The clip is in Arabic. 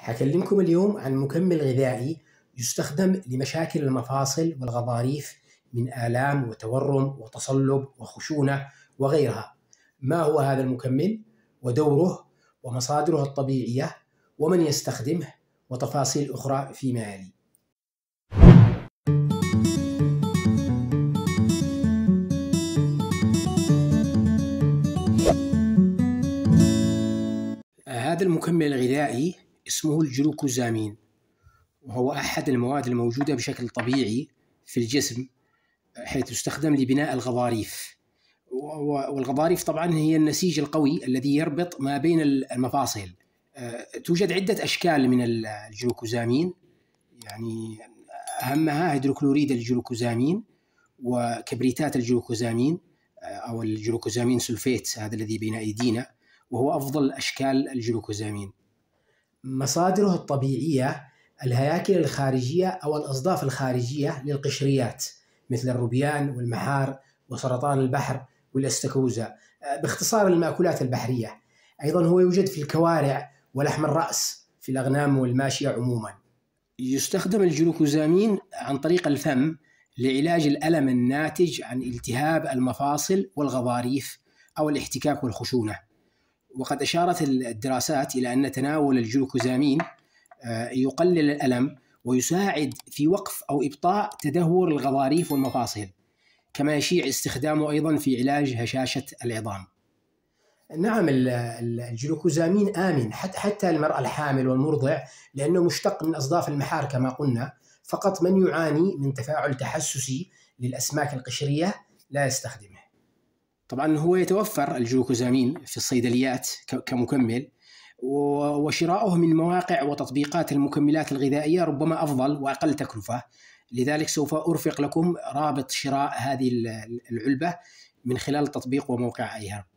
حكلمكم اليوم عن مكمل غذائي يستخدم لمشاكل المفاصل والغضاريف من آلام وتورم وتصلب وخشونة وغيرها ما هو هذا المكمل ودوره ومصادره الطبيعية ومن يستخدمه وتفاصيل أخرى في مالي هذا المكمل الغذائي اسمه الجلوكوزامين وهو أحد المواد الموجودة بشكل طبيعي في الجسم حيث يستخدم لبناء الغضاريف والغضاريف طبعا هي النسيج القوي الذي يربط ما بين المفاصل آه، توجد عدة أشكال من الجلوكوزامين يعني أهمها هيدروكلوريد الجلوكوزامين وكبريتات الجلوكوزامين آه، أو الجلوكوزامين سلفيت هذا الذي بين أيدينا وهو أفضل أشكال الجلوكوزامين مصادره الطبيعية الهياكل الخارجية أو الأصداف الخارجية للقشريات مثل الروبيان والمحار وسرطان البحر والاستكوزا آه، باختصار المأكولات البحرية أيضا هو يوجد في الكوارع ولحم الرأس في الأغنام والماشية عموما يستخدم الجلوكوزامين عن طريق الفم لعلاج الألم الناتج عن التهاب المفاصل والغضاريف أو الاحتكاك والخشونة وقد أشارت الدراسات إلى أن تناول الجلوكوزامين آه، يقلل الألم ويساعد في وقف أو إبطاء تدهور الغضاريف والمفاصل كما يشيع استخدامه أيضا في علاج هشاشة العظام نعم الجلوكوزامين آمن حتى المرأة الحامل والمرضع لأنه مشتق من أصداف المحار كما قلنا فقط من يعاني من تفاعل تحسسي للأسماك القشرية لا يستخدمه طبعا هو يتوفر الجلوكوزامين في الصيدليات كمكمل وشراؤه من مواقع وتطبيقات المكملات الغذائية ربما أفضل وأقل تكلفة لذلك سوف أرفق لكم رابط شراء هذه العلبة من خلال تطبيق وموقع أيهرب